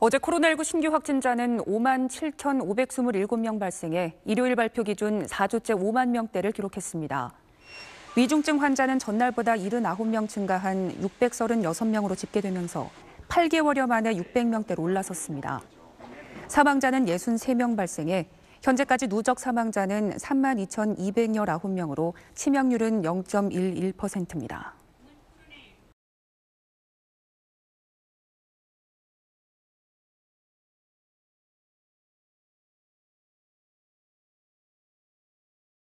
어제 코로나19 신규 확진자는 5만 7,527명 발생해 일요일 발표 기준 4주째 5만 명대를 기록했습니다. 위중증 환자는 전날보다 79명 증가한 636명으로 집계되면서 8개월여 만에 600명대로 올라섰습니다. 사망자는 63명 발생해 현재까지 누적 사망자는 32,219명으로 치명률은 0.11%입니다.